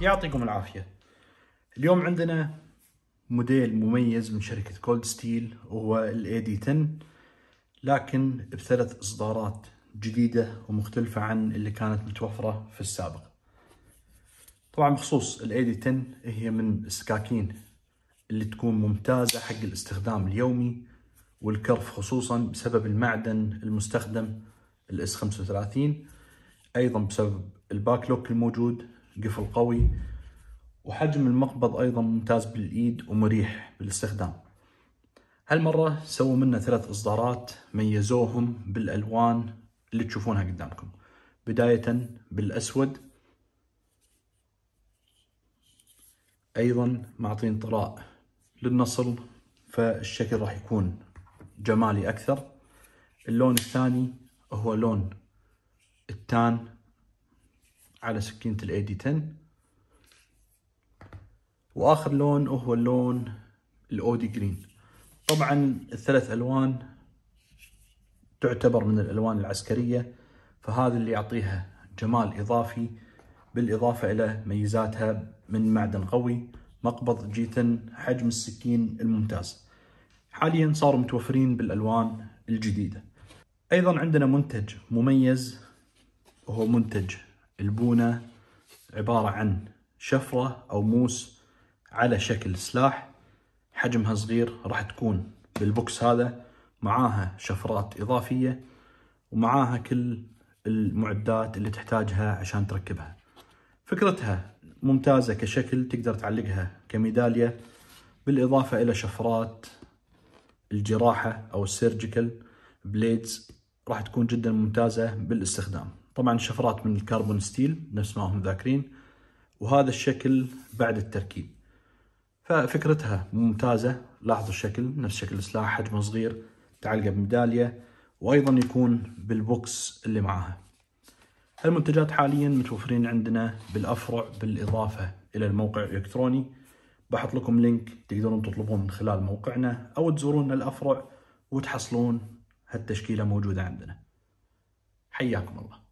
يعطيكم العافية اليوم عندنا موديل مميز من شركة كولد ستيل وهو الـ دي 10 لكن بثلاث اصدارات جديدة ومختلفة عن اللي كانت متوفرة في السابق طبعا بخصوص الـ دي 10 هي من السكاكين اللي تكون ممتازة حق الاستخدام اليومي والكرف خصوصا بسبب المعدن المستخدم الـ s 35 ايضا بسبب الباكلوك الموجود قفل قوي وحجم المقبض أيضا ممتاز بالإيد ومريح بالاستخدام هالمرة سووا منه ثلاث إصدارات ميزوهم بالألوان اللي تشوفونها قدامكم بداية بالأسود أيضا معطين طراء للنصل فالشكل راح يكون جمالي أكثر اللون الثاني هو لون التان على سكينة ad 10 واخر لون هو اللون الاودي جرين طبعا الثلاث الوان تعتبر من الالوان العسكرية فهذا اللي يعطيها جمال اضافي بالاضافة الى ميزاتها من معدن قوي مقبض جيتن حجم السكين الممتاز حاليا صاروا متوفرين بالالوان الجديده ايضا عندنا منتج مميز وهو منتج البونه عباره عن شفره او موس على شكل سلاح حجمها صغير راح تكون بالبوكس هذا معاها شفرات اضافيه ومعاها كل المعدات اللي تحتاجها عشان تركبها فكرتها ممتازه كشكل تقدر تعلقها كميداليه بالاضافه الى شفرات الجراحه او السيرجيكال بليدز راح تكون جدا ممتازه بالاستخدام طبعا الشفرات من الكربون ستيل نفس ما هم ذاكرين وهذا الشكل بعد التركيب ففكرتها ممتازة لاحظوا الشكل نفس شكل السلاح حجمه صغير تعلقه بميدالية وأيضا يكون بالبوكس اللي معاها المنتجات حاليا متوفرين عندنا بالأفرع بالإضافة إلى الموقع الإلكتروني بحط لكم لينك تقدرون تطلبون من خلال موقعنا أو تزورون الأفرع وتحصلون هالتشكيلة موجودة عندنا حياكم الله